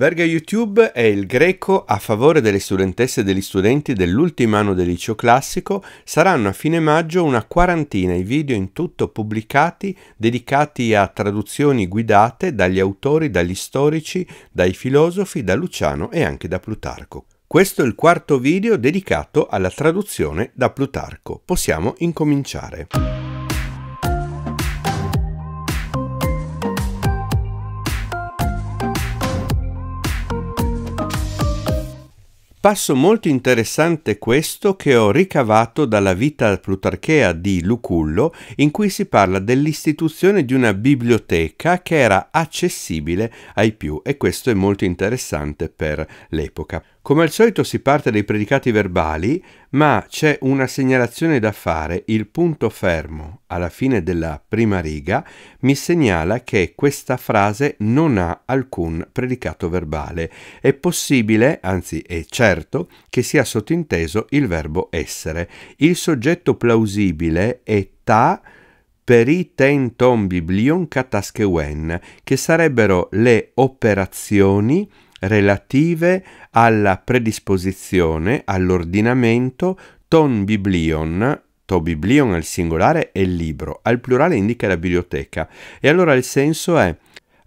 Berga YouTube è il greco a favore delle studentesse e degli studenti dell'ultimo anno del liceo classico. Saranno a fine maggio una quarantina i video in tutto pubblicati dedicati a traduzioni guidate dagli autori, dagli storici, dai filosofi, da Luciano e anche da Plutarco. Questo è il quarto video dedicato alla traduzione da Plutarco. Possiamo incominciare. Passo molto interessante questo che ho ricavato dalla vita plutarchea di Lucullo, in cui si parla dell'istituzione di una biblioteca che era accessibile ai più e questo è molto interessante per l'epoca. Come al solito si parte dai predicati verbali, ma c'è una segnalazione da fare. Il punto fermo alla fine della prima riga mi segnala che questa frase non ha alcun predicato verbale. È possibile, anzi è certo, che sia sottinteso il verbo essere. Il soggetto plausibile è ta per i peritentom biblion wen, che sarebbero le operazioni relative alla predisposizione, all'ordinamento, ton biblion, to biblion al singolare e libro, al plurale indica la biblioteca. E allora il senso è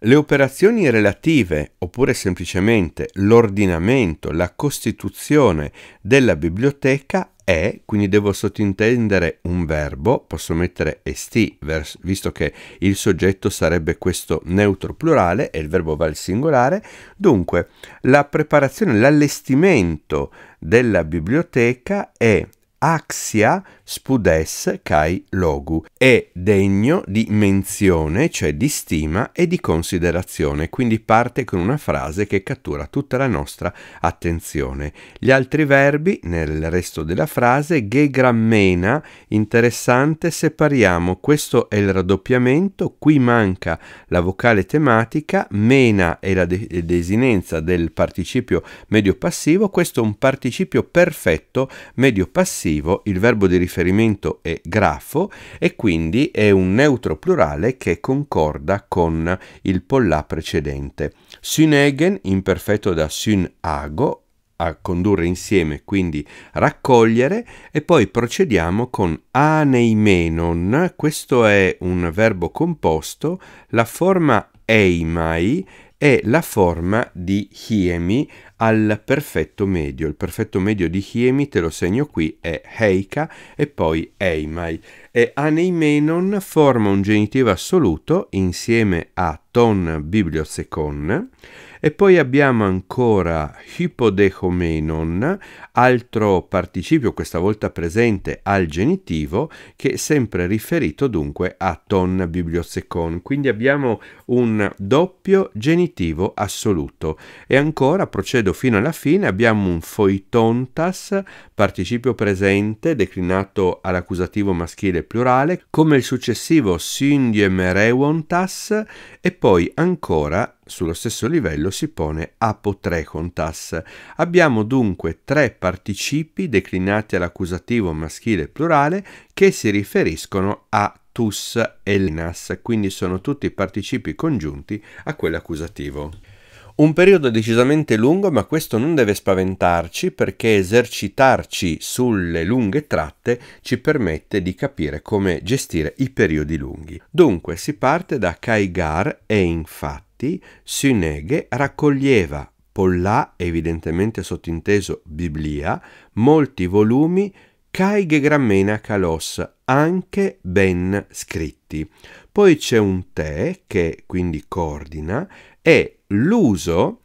le operazioni relative, oppure semplicemente l'ordinamento, la costituzione della biblioteca è, quindi devo sottintendere un verbo, posso mettere esti, visto che il soggetto sarebbe questo neutro plurale e il verbo va al singolare. Dunque, la preparazione, l'allestimento della biblioteca è axia spudes kai logu, è degno di menzione, cioè di stima e di considerazione, quindi parte con una frase che cattura tutta la nostra attenzione. Gli altri verbi nel resto della frase, grammena, interessante, separiamo, questo è il raddoppiamento, qui manca la vocale tematica, mena è la de- desinenza del participio medio passivo, questo è un participio perfetto medio passivo, il verbo di riferimento riferimento è grafo e quindi è un neutro plurale che concorda con il polla precedente. Synegen, imperfetto da synago, a condurre insieme, quindi raccogliere, e poi procediamo con aneimenon, questo è un verbo composto, la forma eimai è la forma di hiemi al perfetto medio. Il perfetto medio di Hiemi, te lo segno qui, è Heika e poi Eimai. E Aneimenon forma un genitivo assoluto insieme a ton bibliosecon. E poi abbiamo ancora hypodechomenon, altro participio questa volta presente al genitivo, che è sempre riferito dunque a ton bibliosecon. Quindi abbiamo un doppio genitivo assoluto. E ancora procedo seguendo fino alla fine abbiamo un foitontas, participio presente declinato all'accusativo maschile plurale, come il successivo syndiemerewontas e poi ancora sullo stesso livello si pone apotrecontas. Abbiamo dunque tre participi declinati all'accusativo maschile plurale che si riferiscono a tus e linas, quindi sono tutti participi congiunti a quell'accusativo. Un periodo decisamente lungo, ma questo non deve spaventarci perché esercitarci sulle lunghe tratte ci permette di capire come gestire i periodi lunghi. Dunque si parte da Kaigar e infatti Synege raccoglieva, pollà evidentemente sottinteso Biblia, molti volumi Grammena Kalos anche ben scritti. Poi c'è un te che quindi coordina e l'uso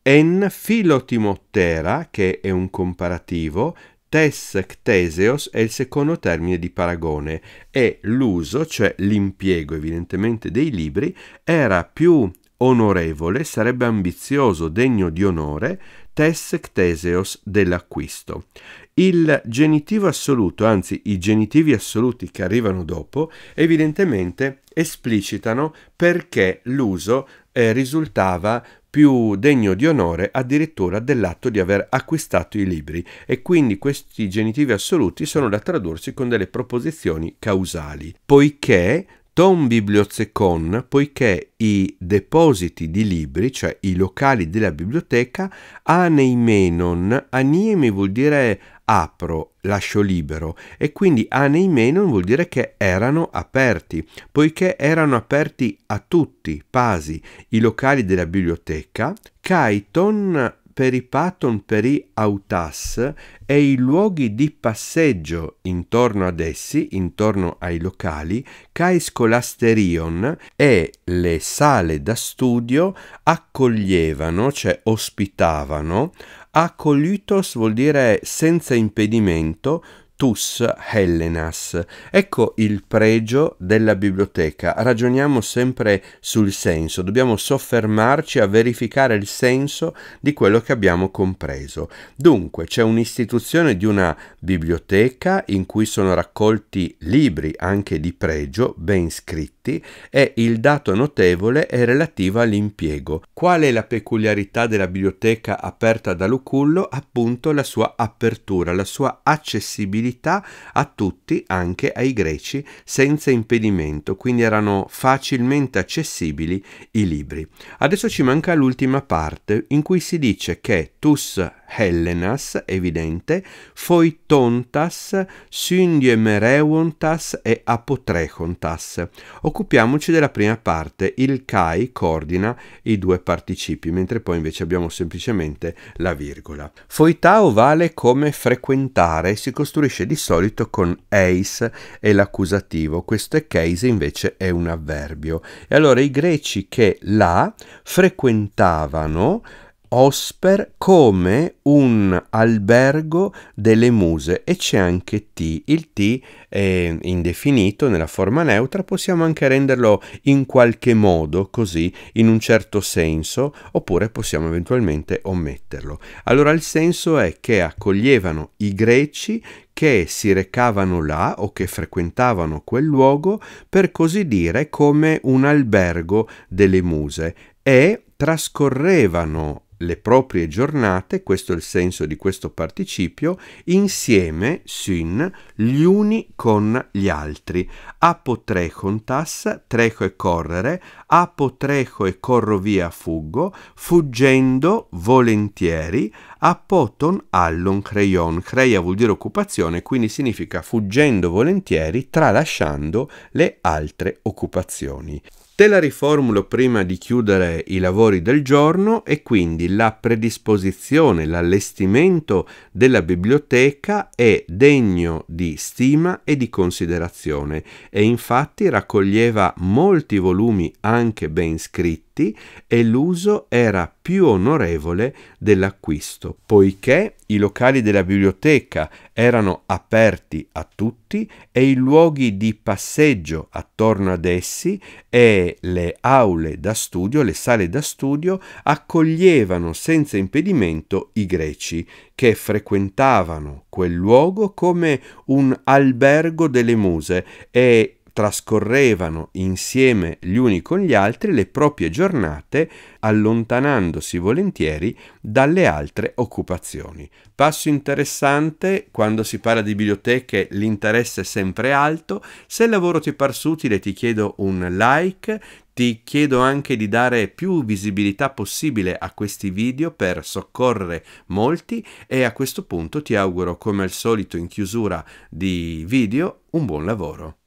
en filotimotera che è un comparativo tes cteseos è il secondo termine di paragone e l'uso, cioè l'impiego evidentemente dei libri, era più onorevole, sarebbe ambizioso, degno di onore tes cteseos dell'acquisto. Il genitivo assoluto, anzi i genitivi assoluti che arrivano dopo, evidentemente esplicitano perché l'uso eh, risultava più degno di onore addirittura dell'atto di aver acquistato i libri e quindi questi genitivi assoluti sono da tradursi con delle proposizioni causali, poiché Tom Bibliozecon, poiché i depositi di libri, cioè i locali della biblioteca, aneimenon, aniemi vuol dire apro, lascio libero e quindi aneimenon vuol dire che erano aperti, poiché erano aperti a tutti, pasi, i locali della biblioteca, caiton per i paton per i autas e i luoghi di passeggio intorno ad essi, intorno ai locali, cae scolasterion e le sale da studio accoglievano, cioè ospitavano, accolitos vuol dire senza impedimento, tus Hellenas. Ecco il pregio della biblioteca. Ragioniamo sempre sul senso, dobbiamo soffermarci a verificare il senso di quello che abbiamo compreso. Dunque, c'è un'istituzione di una biblioteca in cui sono raccolti libri anche di pregio ben scritti dati e il dato notevole è relativo all'impiego. Qual è la peculiarità della biblioteca aperta da Lucullo? Appunto la sua apertura, la sua accessibilità a tutti, anche ai greci, senza impedimento, quindi erano facilmente accessibili i libri. Adesso ci manca l'ultima parte in cui si dice che tus Hellenas, evidente, foi tontas, syndiemeraeontas e apotrechontas. Occupiamoci della prima parte, il kai coordina i due participi, mentre poi invece abbiamo semplicemente la virgola. Foitao vale come frequentare, si costruisce di solito con eis e l'accusativo, questo è case invece è un avverbio. E allora i greci che la frequentavano Osper come un albergo delle muse e c'è anche T. Il T è indefinito nella forma neutra, possiamo anche renderlo in qualche modo, così, in un certo senso, oppure possiamo eventualmente ometterlo. Allora il senso è che accoglievano i greci che si recavano là o che frequentavano quel luogo per così dire come un albergo delle muse e trascorrevano le proprie giornate, questo è il senso di questo participio, insieme, sin, gli uni con gli altri. Apotrechontas, treco e correre, apotrecho e corro via fuggo, fuggendo volentieri, apoton allon creion. Creia vuol dire occupazione, quindi significa fuggendo volentieri, tralasciando le altre occupazioni. Te la riformulo prima di chiudere i lavori del giorno e quindi la predisposizione, l'allestimento della biblioteca è degno di stima e di considerazione e infatti raccoglieva molti volumi anche ben scritti e l'uso era più onorevole dell'acquisto, poiché i locali della biblioteca erano aperti a tutti e i luoghi di passeggio attorno ad essi e le aule da studio, le sale da studio, accoglievano senza impedimento i greci che frequentavano quel luogo come un albergo delle muse e trascorrevano insieme gli uni con gli altri le proprie giornate, allontanandosi volentieri dalle altre occupazioni. Passo interessante, quando si parla di biblioteche l'interesse è sempre alto, se il lavoro ti è parso utile ti chiedo un like, ti chiedo anche di dare più visibilità possibile a questi video per soccorrere molti e a questo punto ti auguro come al solito in chiusura di video un buon lavoro.